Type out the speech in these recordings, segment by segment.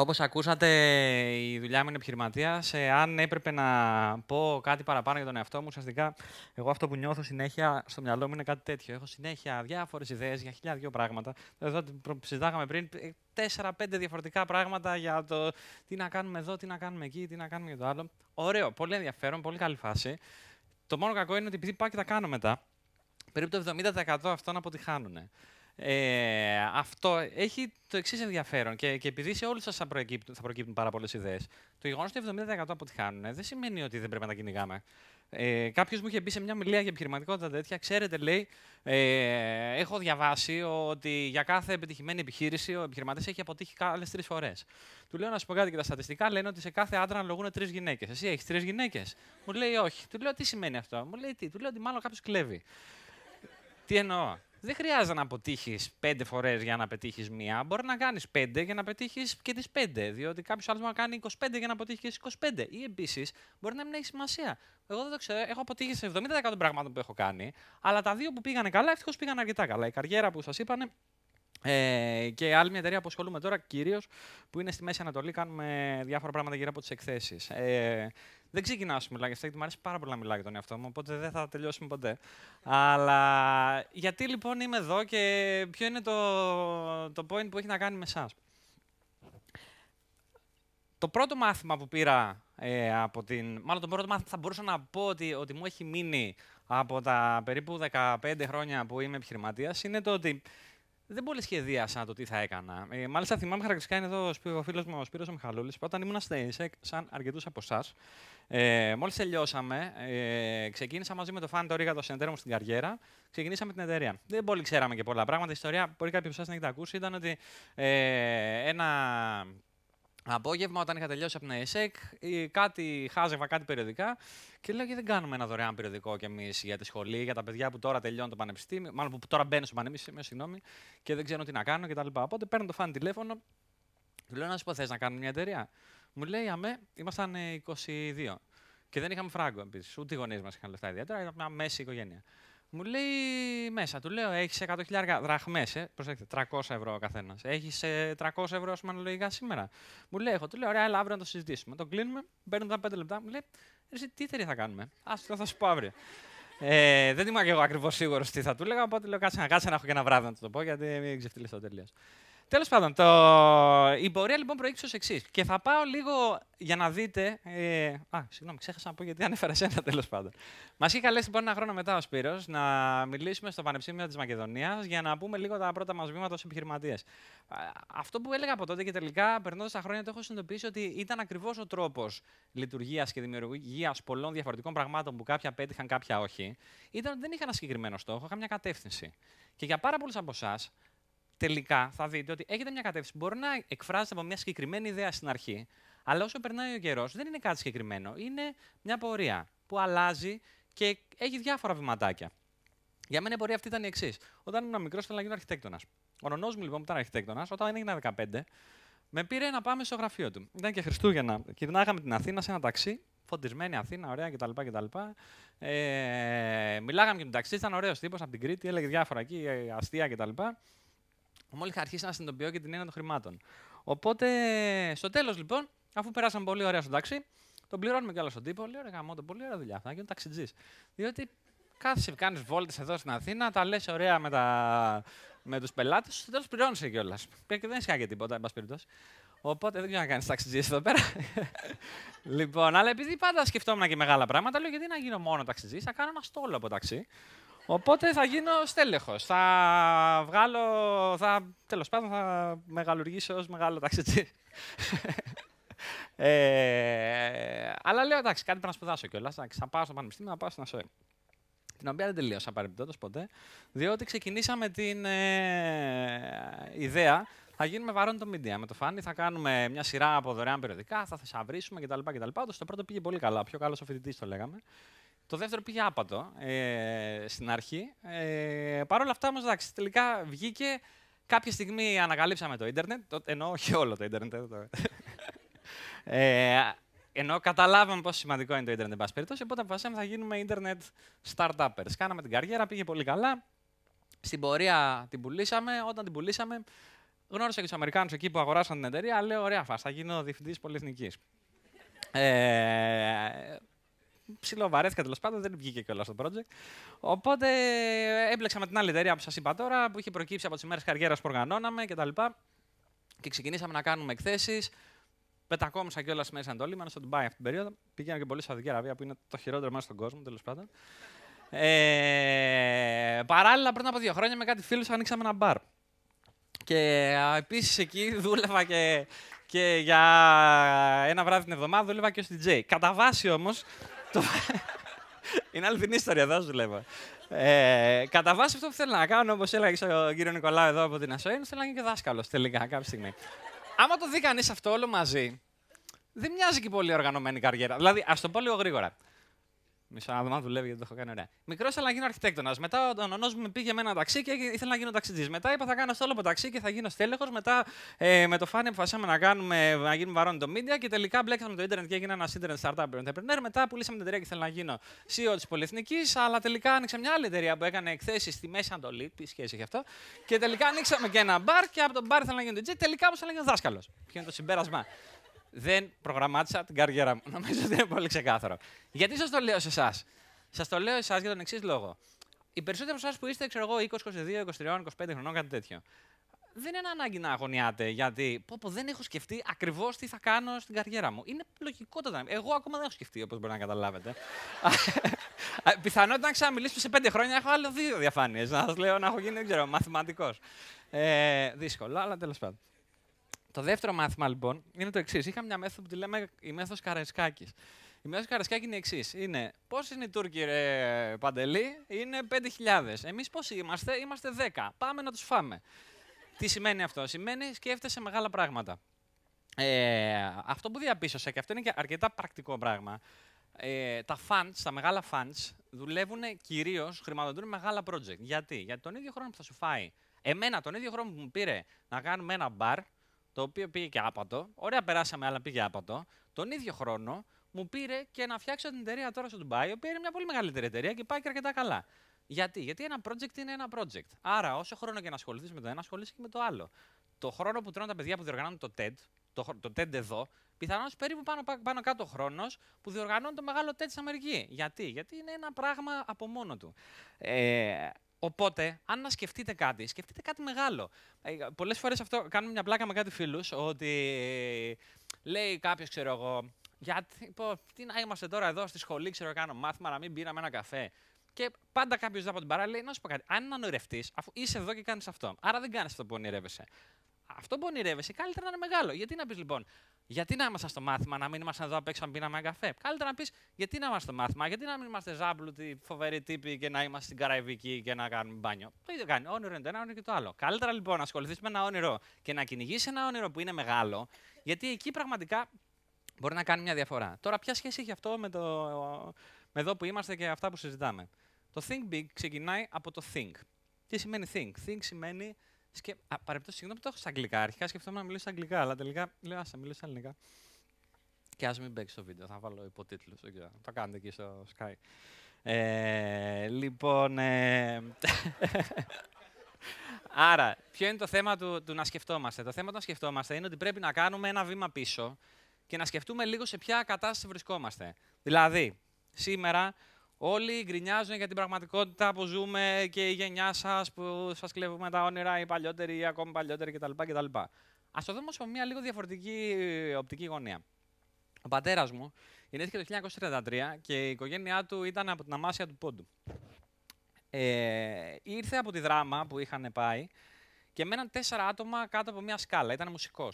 Όπως ακούσατε, η δουλειά μου είναι επιχειρηματία. αν έπρεπε να πω κάτι παραπάνω για τον εαυτό μου, ουσιαστικά εγώ αυτό που νιώθω συνέχεια στο μυαλό μου είναι κάτι τέτοιο. Έχω συνέχεια διάφορες ιδέες για χίλια δυο πράγματα. Εδώ δηλαδή, συζητάγαμε πριν ε, τέσσερα-πέντε διαφορετικά πράγματα για το τι να κάνουμε εδώ, τι να κάνουμε εκεί, τι να κάνουμε για το άλλο. Ωραίο, πολύ ενδιαφέρον, πολύ καλή φάση. Το μόνο κακό είναι ότι επειδή πάω και τα κάνω μετά, περίπου το 70% αυτών αποτυχάνουν. Ε, αυτό έχει το εξής ενδιαφέρον και, και επειδή σε όλους σας θα, προκύπτουν, θα προκύπτουν πάρα πολλές ιδέες. Το γεγονός ότι 70% αποτυχάνουν δεν σημαίνει ότι δεν πρέπει να τα κυνηγάμε. Ε, Κάποιος μου είχε μπει σε μια μιλία για επιχειρηματικότητα τέτοια, ξέρετε, λέει, ε, έχω διαβάσει ότι για κάθε επιτυχημένη επιχείρηση ο επιχειρηματής έχει αποτύχει άλλες τρεις φορές. Του λέω να σου πω κάτι και τα στατιστικά λένε ότι σε κάθε άντρα αναλογούν τρεις γυναίκες. Εσύ έχεις τρεις γυναίκες. Μου λέει όχι. Του λέω τι σημαίνει αυτό. Μου λέει τι. Του λέω ότι μάλλον κάποιος κλέβει. τι εννοώ. Δεν χρειάζεται να αποτύχεις πέντε φορές για να πετύχεις μία. Μπορεί να κάνεις πέντε για να πετύχεις και τις πέντε. Διότι κάποιος άλλος μπορεί να κάνει 25 για να αποτύχεις και 25. Ή επίσης μπορεί να μην έχει σημασία. Εγώ δεν το ξέρω. Έχω αποτύχει σε 70% των πραγμάτων που έχω κάνει. Αλλά τα δύο που πήγαν καλά, ευτυχώς πήγαν αρκετά καλά. Η καριέρα που σας είπανε ε, και άλλη μια εταιρεία που ασχολούμαι τώρα κυρίως, που είναι στη Μέση Ανατολή, κάνουμε διάφορα πράγματα γύρω από τις εκθέσεις. Ε, δεν ξεκινάω σου μιλάω για γιατί μου αρέσει πάρα πολύ να μιλάω για τον εαυτό μου, οπότε δεν θα τελειώσουμε ποτέ. Αλλά γιατί λοιπόν είμαι εδώ και ποιο είναι το, το point που έχει να κάνει με εσάς. Το πρώτο μάθημα που πήρα ε, από την. Μάλλον το πρώτο μάθημα θα μπορούσα να πω ότι, ότι μου έχει μείνει από τα περίπου 15 χρόνια που είμαι επιχειρηματίας είναι το ότι δεν πολύ σχεδίασα το τι θα έκανα. Ε, μάλιστα, θυμάμαι χαρακτηριστικά είναι εδώ ο φίλος μου ο Σπύρος Μιχαλούλη. Όταν ήμουν στην ΕΣΕΚ, σαν αρκετούς από εσάς, ε, μόλις τελειώσαμε, ε, ξεκίνησα μαζί με το Φάντο Ρίγα, το συνεταίρο μου στην καριέρα, ξεκινήσαμε την εταιρεία. Δεν πολύ ξέραμε και πολλά πράγματα. Η ιστορία, μπορεί κάποιοι από εσάς να έχετε ακούσει, ήταν ότι ε, ένα Απόγευμα, όταν είχα τελειώσει από την ΕΣΕΚ, e κάτι χάζευα, κάτι περιοδικά και λέω: Γιατί δεν κάνουμε ένα δωρεάν περιοδικό κι εμείς για τη σχολή, για τα παιδιά που τώρα τελειώνουν το πανεπιστήμιο, μάλλον που τώρα μπαίνουν στο πανεπιστήμιο, συγγνώμη, και δεν ξέρουν τι να κάνω κτλ. Οπότε παίρνω το φαν τηλέφωνο, του λέω: Να σου πω, θες να κάνουμε μια εταιρεία. Μου λέει: Αμέ, ήμασταν 22. Και δεν είχαμε φράγκο επίσης. Ούτε οι γονείς μας είχαν λεφτά ιδιαίτερα, ήταν μια μέση οικογένεια. Μου λέει μέσα, του λέω: Έχεις 100.000 δραχμές, ε. προσέξτε, 300 ευρώ ο καθένας. Έχεις 300 ευρώ, ας σήμερα. Μου λέει: Έχω, του λέω: Ωραία, αλλά αύριο να το συζητήσουμε. Τον κλείνουμε, παίρνουμε τα 5 λεπτά, μου λέει: τι θέλει θα κάνουμε. Ας το θα σου πω αύριο. ε, δεν είμαι και εγώ ακριβώς σίγουρος τι θα του έλεγα, οπότε λέω: Κάτσε να, να έχω και ένα βράδυ να το, το πω, γιατί μην ξεφτυλιστώ τελείως. Τέλος πάντων, το... η πορεία λοιπόν προέκυψε ως εξής. Και θα πάω λίγο για να δείτε. Ε... Α, συγγνώμη, ξέχασα να πω γιατί ανέφερα ένα τέλος πάντων. Μας είχε καλέσει λοιπόν ένα χρόνο μετά ο Σπύρος να μιλήσουμε στο Πανεπιστήμιο της Μακεδονίας για να πούμε λίγο τα πρώτα μας βήματα ως επιχειρηματίες. Αυτό που έλεγα από τότε και τελικά περνώντας τα χρόνια το έχω συνειδητοποιήσει ότι ήταν ακριβώς ο τρόπος λειτουργίας και δημιουργίας πολλών διαφορετικών πραγμάτων που κάποια πέτυχαν, κάποια όχι. Ήταν ότι δεν είχα ένα συγκεκριμένο στόχο, είχα μια κατεύθυνση. Και για πάρα πολλούς από εσάς τελικά θα δείτε ότι έχετε μια κατεύθυνση που μπορεί να εκφράζεται από μια συγκεκριμένη ιδέα στην αρχή, αλλά όσο περνάει ο καιρός δεν είναι κάτι συγκεκριμένο. Είναι μια πορεία που αλλάζει και έχει διάφορα βηματάκια. Για μένα η πορεία αυτή ήταν η εξής. Όταν ήμουν μικρός, ήθελα να γίνω αρχιτέκτονας. Ο νονός μου λοιπόν που ήταν αρχιτέκτονας, όταν έγινα 15, με πήρε να πάμε στο γραφείο του. Ήταν και Χριστούγεννα. Κυρνάγαμε την Αθήνα σε ένα ταξί. Φωτισμένη Αθήνα, ωραία κτλ. κτλ. Ε, μιλάγαμε και με ταξί, ήταν ωραίος τύπος από την Κρήτη, έλεγε διάφορα εκεί, ε, αστεία κτλ. Μόλις είχα αρχίσει να συνειδητοποιώ και την έννοια των χρημάτων. Οπότε, στο τέλος λοιπόν, αφού περάσαμε πολύ ωραία στον ταξί, τον πληρώνουμε κιόλα στον τύπο. Λέω ρε γαμό, πολύ ωραία δουλειά αυτά. Γίνω ταξιτζής. Διότι κάθεσαι, κάνεις βόλτες εδώ στην Αθήνα, τα λες ωραία με, τα... με τους πελάτες, στο τέλο πληρώνει κιόλας. Και δεν σκάγει τίποτα, εν πάση περιπτώσει. Οπότε δεν ξέρω να κάνεις ταξιτζής εδώ πέρα. λοιπόν, αλλά επειδή πάντα σκεφτόμουν και μεγάλα πράγματα, λέω γιατί να γίνω μόνο ταξιτζής, θα κάνω ένα στόλο από ταξί. Οπότε θα γίνω στέλεχος. Θα βγάλω. Θα, Τέλος πάντων, θα μεγαλουργήσω ως μεγάλο ταξιτζή. ε, αλλά λέω εντάξει, κάτι πρέπει να σπουδάσω κιόλας. Θα πάω στο πανεπιστήμιο, να πάω στην ΑΣΟΕ. Την οποία δεν τελείωσα παρεμπιπτόντω ποτέ, διότι ξεκινήσαμε την ε, ιδέα. Θα γίνουμε βαρών το media με το φάνη, θα κάνουμε μια σειρά από δωρεάν περιοδικά, θα θεσαυρίσουμε κτλ. κτλ. το πρώτο πήγε πολύ καλά. Πιο καλός ο φοιτητής το λέγαμε. Το δεύτερο πήγε άπατο ε, στην αρχή. Ε, Παρ' όλα αυτά, όμως εντάξει, τελικά βγήκε. Κάποια στιγμή ανακαλύψαμε το ίντερνετ, το, ενώ όχι όλο το ίντερνετ. Το... ε, ενώ καταλάβαμε πόσο σημαντικό είναι το ίντερνετ, εν πάση περιπτώσει, οπότε αποφασίσαμε θα γίνουμε ίντερνετ startupers. Κάναμε την καριέρα, πήγε πολύ καλά. Στην πορεία την πουλήσαμε. Όταν την πουλήσαμε, γνώρισα και τους Αμερικάνους εκεί που αγοράσαν την εταιρεία. Λέω: Ωραία, φας, θα γίνω διευθυντής πολυεθνικής. Ε, ψιλοβαρέθηκα τέλος πάντων, δεν βγήκε κιόλας το project. Οπότε ε, έμπλεξα με την άλλη εταιρεία που σας είπα τώρα, που είχε προκύψει από τις μέρε καριέρας που οργανώναμε κτλ. Και, και ξεκινήσαμε να κάνουμε εκθέσεις. Πετακόμουσα κιόλα στη Μέση Ανατολή, ήμουν στο Ντουμπάι αυτή την περίοδο. Πήγαινα και πολύ στη Σαουδική Αραβία, που είναι το χειρότερο μέρος στον κόσμο, τέλος πάντων. Ε, παράλληλα, πριν από δύο χρόνια με κάτι φίλους ανοίξαμε ένα μπαρ. Και επίσης εκεί δούλευα και, και για ένα βράδυ την εβδομάδα δούλευα και ως DJ. Κατά βάση όμως, είναι αληθινή ιστορία, δεν σου λέω. Ε, κατά βάση αυτό που θέλω να κάνω, όπως έλεγε ο κύριο Νικολάου εδώ από την Ασοή, είναι θέλω να είναι και δάσκαλος τελικά κάποια στιγμή. Άμα το δει κανείς αυτό όλο μαζί, δεν μοιάζει και πολύ οργανωμένη καριέρα. Δηλαδή, ας το πω λίγο γρήγορα. Μισό άτομα δουλεύει γιατί το έχω κάνει ωραία. Μικρός ήθελα να γίνω αρχιτέκτονας. Μετά ο νονό μου με πήγε με ένα ταξί και ήθελα να γίνω ταξιτζής. Μετά είπα θα κάνω στόλο από ταξί και θα γίνω στέλεχος. Μετά ε, με το φάνη αποφασίσαμε να, κάνουμε, να γίνουμε βαρόν το media και τελικά μπλέξαμε το Ιντερνετ και έγινα ένας Ιντερνετ startup entrepreneur. Μετά πουλήσαμε την εταιρεία και ήθελα να γίνω CEO της Πολυεθνικής. Αλλά τελικά άνοιξε μια άλλη εταιρεία που έκανε εκθέσεις στη Μέση Ανατολή. Τι σχέση έχει αυτό. Και τελικά ανοίξαμε και ένα μπαρ και από τον μπαρ ήθελα να γίνω DJ. Τελικά όμως ήθελα να γίνω δάσκαλος. Ποιο είναι το συμπέρασμα δεν προγραμμάτισα την καριέρα μου. Νομίζω ότι είναι πολύ ξεκάθαρο. Γιατί σας το λέω σε εσάς. Σας το λέω εσάς για τον εξής λόγο. Οι περισσότεροι από εσάς που είστε, ξέρω εγώ, 20, 22, 23, 25 χρονών, κάτι τέτοιο, δεν είναι ανάγκη να αγωνιάτε γιατί πω, δεν έχω σκεφτεί ακριβώς τι θα κάνω στην καριέρα μου. Είναι λογικό λογικότατα. Εγώ ακόμα δεν έχω σκεφτεί, όπως μπορεί να καταλάβετε. Πιθανότητα να ξαναμιλήσω σε πέντε χρόνια έχω άλλο δύο διαφάνειες. Να σας λέω να έχω γίνει, μαθηματικός. Ε, δύσκολο, αλλά τέλος πάντων. Το δεύτερο μάθημα λοιπόν είναι το εξής. Είχα μια μέθοδο που τη λέμε η μέθοδος Καραϊσκάκης. Η μέθοδος Καραϊσκάκη είναι η εξής. Είναι πώ είναι οι Τούρκοι, ρε Παντελή, είναι 5.000. Εμεί πώ είμαστε, είμαστε 10. Πάμε να τους φάμε. Τι σημαίνει αυτό, Σημαίνει σκέφτεσαι μεγάλα πράγματα. Ε, αυτό που διαπίστωσα και αυτό είναι και αρκετά πρακτικό πράγμα. Ε, τα funds, τα μεγάλα funds, δουλεύουν κυρίως, χρηματοδοτούν μεγάλα project. Γιατί? Γιατί τον ίδιο χρόνο που θα σου φάει, εμένα τον ίδιο χρόνο που μου πήρε να κάνουμε ένα bar, το οποίο πήγε και άπατο. Ωραία, περάσαμε, αλλά πήγε άπατο. Τον ίδιο χρόνο μου πήρε και να φτιάξω την εταιρεία τώρα στο Ντουμπάι, η οποία είναι μια πολύ μεγαλύτερη εταιρεία και πάει και αρκετά καλά. Γιατί? Γιατί ένα project είναι ένα project. Άρα, όσο χρόνο και να ασχοληθείς με το ένα, ασχολείσαι και με το άλλο. Το χρόνο που τρώνε τα παιδιά που διοργανώνουν το TED, το, το TED εδώ, πιθανώς περίπου πάνω, πάνω κάτω χρόνος που διοργανώνουν το μεγάλο TED στην Αμερική. Γιατί? Γιατί είναι ένα πράγμα από μόνο του. Ε, Οπότε, αν να σκεφτείτε κάτι, σκεφτείτε κάτι μεγάλο. Ε, Πολλές φορές αυτό κάνουμε μια πλάκα με κάτι φίλους, ότι λέει κάποιος, ξέρω εγώ, γιατί, πω, τι να είμαστε τώρα εδώ στη σχολή, ξέρω, κάνω μάθημα να μην πήραμε ένα καφέ. Και πάντα κάποιος από την παράλληλη λέει: Να σου πω κάτι. Αν είναι ονειρευτή, αφού είσαι εδώ και κάνεις αυτό. Άρα δεν κάνεις αυτό που ονειρεύεσαι. Αυτό που ονειρεύεσαι, καλύτερα να είναι μεγάλο. Γιατί να πεις λοιπόν, γιατί να είμαστε στο μάθημα, να μην είμαστε εδώ απ' έξω να πίναμε ένα καφέ. Καλύτερα να πεις γιατί να είμαστε στο μάθημα, γιατί να μην είμαστε ζάμπλουτοι, φοβεροί τύποι και να είμαστε στην Καραϊβική και να κάνουμε μπάνιο. Το ίδιο κάνει. Όνειρο είναι το ένα, όνειρο και το άλλο. Καλύτερα λοιπόν να ασχοληθείς με ένα όνειρο και να κυνηγήσει ένα όνειρο που είναι μεγάλο, γιατί εκεί πραγματικά μπορεί να κάνει μια διαφορά. Τώρα, ποια σχέση έχει αυτό με, το, με εδώ που είμαστε και αυτά που συζητάμε. Το Think Big ξεκινάει από το Think. Τι σημαίνει Think. Think σημαίνει και Παρεπτό, συγγνώμη που το έχω στα αγγλικά. Αρχικά σκεφτόμουν να μιλήσω στα αγγλικά, αλλά τελικά λέω άσε, μιλήσω ελληνικά. Και ας μην μπέξει το βίντεο, θα βάλω υποτίτλους. Δεν το κάνετε εκεί στο Sky. Ε, λοιπόν. Ε, άρα, ποιο είναι το θέμα του, του να σκεφτόμαστε. Το θέμα του να σκεφτόμαστε είναι ότι πρέπει να κάνουμε ένα βήμα πίσω και να σκεφτούμε λίγο σε ποια κατάσταση βρισκόμαστε. Δηλαδή, σήμερα Όλοι γκρινιάζουν για την πραγματικότητα που ζούμε και η γενιά σας που σας κλέβουμε τα όνειρα, οι παλιότεροι ή ακόμη παλιότεροι κτλ. κτλ. Ας το δούμε όμω μια λίγο διαφορετική ε, οπτική γωνία. Ο πατέρας μου γεννήθηκε το 1933 και η οικογένειά του ήταν από την αμάσια του πόντου. Ε, ήρθε από τη δράμα που είχαν πάει και μέναν τέσσερα άτομα κάτω από μια σκάλα. Ήταν μουσικός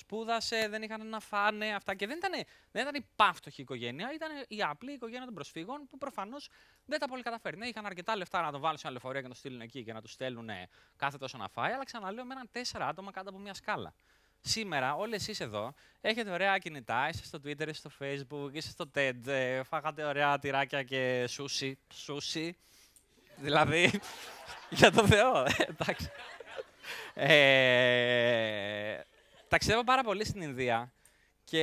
σπούδασε, δεν είχαν να φάνε αυτά. Και δεν ήταν, δεν ήταν η παύτοχη οικογένεια, ήταν η απλή οικογένεια των προσφύγων που προφανώς δεν τα πολύ καταφέρνει. Ναι, είχαν αρκετά λεφτά να τον βάλουν σε ένα λεωφορείο και να το στείλουν εκεί και να τους στέλνουν ε, κάθε τόσο να φάει, αλλά ξαναλέω με τέσσερα άτομα κάτω από μια σκάλα. Σήμερα όλοι εσείς εδώ έχετε ωραία κινητά, είστε στο Twitter, είστε στο Facebook, είστε στο TED, ε, φάγατε ωραία τυράκια και σούσι. Σούσι. Δηλαδή, για το Θεό, ε, εντάξει. Ταξιδεύω πάρα πολύ στην Ινδία και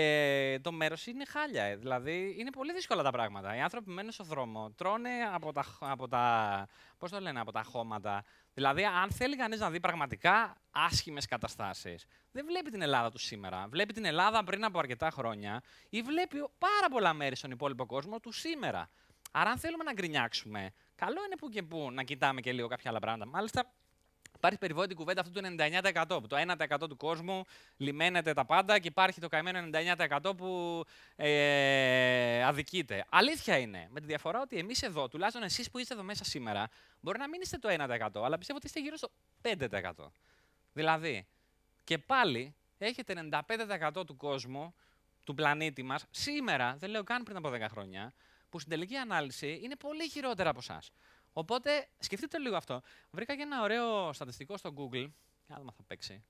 το μέρος είναι χάλια. Ε. Δηλαδή είναι πολύ δύσκολα τα πράγματα. Οι άνθρωποι μένουν στον δρόμο, τρώνε από τα, από τα, πώς το λένε, από τα χώματα. Δηλαδή, αν θέλει κανείς να δει πραγματικά άσχημες καταστάσεις, δεν βλέπει την Ελλάδα του σήμερα. Βλέπει την Ελλάδα πριν από αρκετά χρόνια ή βλέπει πάρα πολλά μέρη στον υπόλοιπο κόσμο του σήμερα. Άρα, αν θέλουμε να γκρινιάξουμε, καλό είναι που και που να κοιτάμε και λίγο κάποια άλλα πράγματα. Μάλιστα, Υπάρχει περιβόητη κουβέντα αυτού του 99%. Που το 1% του κόσμου λιμένεται τα πάντα και υπάρχει το καημένο 99% που ε, αδικείται. Αλήθεια είναι. Με τη διαφορά ότι εμείς εδώ, τουλάχιστον εσείς που είστε εδώ μέσα σήμερα, μπορεί να μην είστε το 1%, αλλά πιστεύω ότι είστε γύρω στο 5%. Δηλαδή, και πάλι έχετε 95% του κόσμου, του πλανήτη μας, σήμερα, δεν λέω καν πριν από 10 χρόνια, που στην τελική ανάλυση είναι πολύ χειρότερα από εσάς. Οπότε σκεφτείτε λίγο αυτό. Βρήκα και ένα ωραίο στατιστικό στο Google. Για να θα παίξει.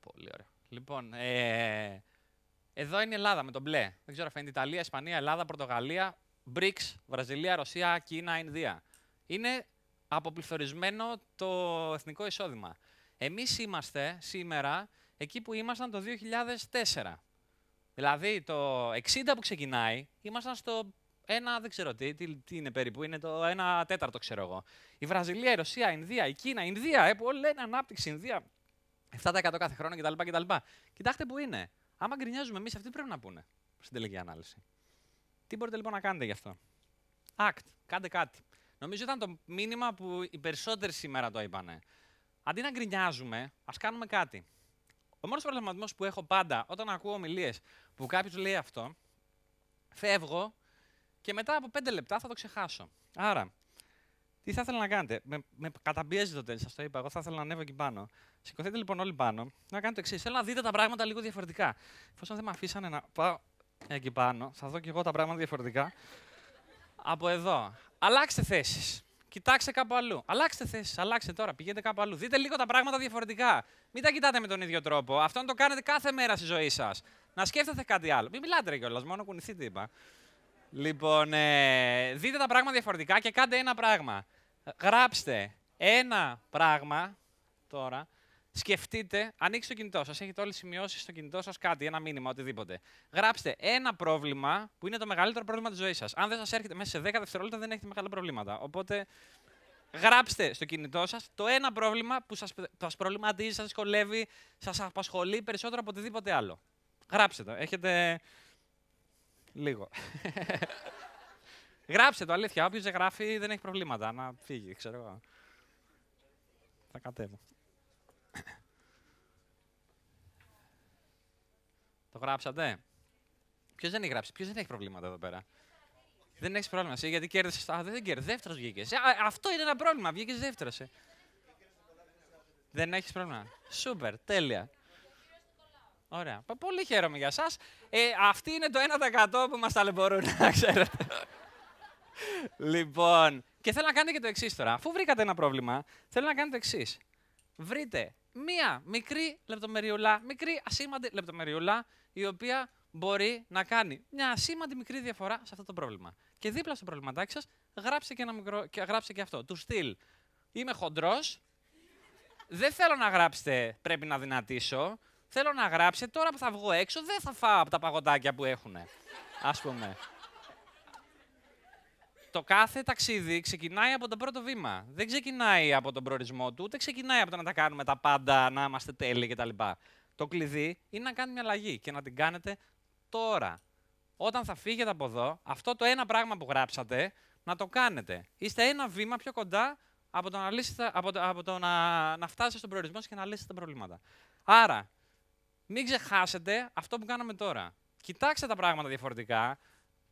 Πολύ ωραίο. Λοιπόν, ε, εδώ είναι η Ελλάδα με τον μπλε. Δεν ξέρω αν Ιταλία, Ισπανία, Ελλάδα, Πορτογαλία, BRICS, Βραζιλία, Ρωσία, Κίνα, Ινδία. Είναι αποπληθωρισμένο το εθνικό εισόδημα. Εμείς είμαστε σήμερα εκεί που ήμασταν το 2004. Δηλαδή το 60 που ξεκινάει, ήμασταν στο ένα, δεν ξέρω τι, τι, τι, είναι περίπου, είναι το ένα τέταρτο ξέρω εγώ. Η Βραζιλία, η Ρωσία, η Ινδία, η Κίνα, η Ινδία, ε, που όλοι ανάπτυξη, η Ινδία. 7% κάθε χρόνο κτλ. κτλ. Κοιτάξτε που είναι. Άμα γκρινιάζουμε εμείς, αυτοί πρέπει να πούνε στην τελική ανάλυση. Τι μπορείτε λοιπόν να κάνετε γι' αυτό. Act, κάντε κάτι. Νομίζω ήταν το μήνυμα που οι περισσότεροι σήμερα το είπανε. Αντί να γκρινιάζουμε, ας κάνουμε κάτι. Ο μόνος προβληματισμός που έχω πάντα όταν ακούω ομιλίες που κάποιος λέει αυτό, φεύγω και μετά από 5 λεπτά θα το ξεχάσω. Άρα, τι θα ήθελα να κάνετε. Με, με καταπιέζει το τέλος, σας το είπα. Εγώ θα ήθελα να ανέβω εκεί πάνω. Σηκωθείτε λοιπόν όλοι πάνω. Να κάνετε το εξής. Θέλω να δείτε τα πράγματα λίγο διαφορετικά. Εφόσον δεν με αφήσανε να πάω εκεί πάνω, θα δω κι εγώ τα πράγματα διαφορετικά. από εδώ. Αλλάξτε θέσεις. Κοιτάξτε κάπου αλλού. Αλλάξτε θέσεις. Αλλάξτε τώρα. Πηγαίνετε κάπου αλλού. Δείτε λίγο τα πράγματα διαφορετικά. Μην τα κοιτάτε με τον ίδιο τρόπο. Αυτό να το κάνετε κάθε μέρα στη ζωή σας. Να σκέφτεστε κάτι άλλο. Μην μιλάτε κιόλας. Μόνο κουνηθείτε, είπα. Λοιπόν, ε, δείτε τα πράγματα διαφορετικά και κάντε ένα πράγμα. Γράψτε ένα πράγμα τώρα. Σκεφτείτε, ανοίξτε το κινητό σας έχετε όλοι σημειώσεις στο κινητό σας κάτι, ένα μήνυμα, οτιδήποτε. Γράψτε ένα πρόβλημα που είναι το μεγαλύτερο πρόβλημα της ζωής σας. Αν δεν σας έρχεται μέσα σε 10 δευτερόλεπτα δεν έχετε μεγάλα προβλήματα. Οπότε γράψτε στο κινητό σας το ένα πρόβλημα που σας σας προβληματίζει, σας δυσκολεύει, σας απασχολεί περισσότερο από οτιδήποτε άλλο. Γράψτε το. Έχετε Λίγο. Γράψε το αλήθεια. Όποιος δεν γράφει δεν έχει προβλήματα. Να φύγει, ξέρω εγώ. Θα κατέβω. το γράψατε. Ποιος δεν έχει γράψει, ποιος δεν έχει προβλήματα εδώ πέρα. Δεν έχεις πρόβλημα. Εσύ γιατί κέρδισες. Α, δεν κέρδισες. Δεύτερος βγήκες. Ε, αυτό είναι ένα πρόβλημα. Βγήκες δεύτερος. Ε. Δεν έχεις πρόβλημα. Σούπερ, τέλεια. Ωραία. Πολύ χαίρομαι για σας. Ε, αυτοί είναι το 1% που μας ταλαιπωρούν, να ξέρετε. λοιπόν, και θέλω να κάνετε και το εξής τώρα. Αφού βρήκατε ένα πρόβλημα, θέλω να κάνετε εξής. Βρείτε μία μικρή λεπτομεριούλα, μικρή ασήμαντη λεπτομεριούλα, η οποία μπορεί να κάνει μια ασήμαντη μικρή διαφορά σε αυτό το πρόβλημα. Και δίπλα στο προβληματάκι σας, γράψτε και, ένα μικρό, και, γράψτε και αυτό. Του στυλ. Είμαι χοντρός. Δεν θέλω να γράψετε πρέπει να δυνατήσω. Θέλω να γράψετε τώρα που θα βγω έξω, δεν θα φάω από τα παγωτάκια που έχουν. Ας πούμε. Το κάθε ταξίδι ξεκινάει από το πρώτο βήμα. Δεν ξεκινάει από τον προορισμό του, ούτε ξεκινάει από το να τα κάνουμε τα πάντα, να είμαστε τέλειοι κτλ. Το κλειδί είναι να κάνει μια αλλαγή και να την κάνετε τώρα. Όταν θα φύγετε από εδώ, αυτό το ένα πράγμα που γράψατε, να το κάνετε. Είστε ένα βήμα πιο κοντά από το να, λύσετε, από το, να, να φτάσετε στον προορισμό και να λύσετε τα προβλήματα. Άρα, μην ξεχάσετε αυτό που κάναμε τώρα. Κοιτάξτε τα πράγματα διαφορετικά.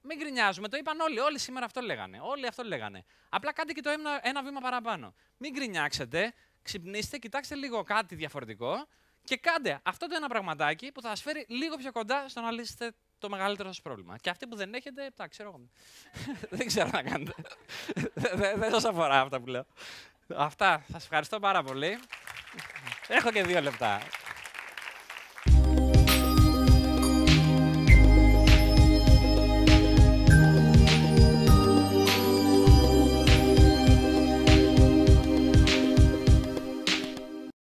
Μην γκρινιάζουμε, το είπαν όλοι. Όλοι σήμερα αυτό λέγανε. Όλοι αυτό λέγανε. Απλά κάντε και το ένα, ένα βήμα παραπάνω. Μην γκρινιάξετε, ξυπνήστε, κοιτάξτε λίγο κάτι διαφορετικό και κάντε αυτό το ένα πραγματάκι που θα σας φέρει λίγο πιο κοντά στο να λύσετε το μεγαλύτερο σας πρόβλημα. Και αυτοί που δεν έχετε, τα ξέρω εγώ. δεν ξέρω να κάνετε. δεν σας αφορά αυτά που λέω. Αυτά. Σας ευχαριστώ πάρα πολύ. Έχω και δύο λεπτά.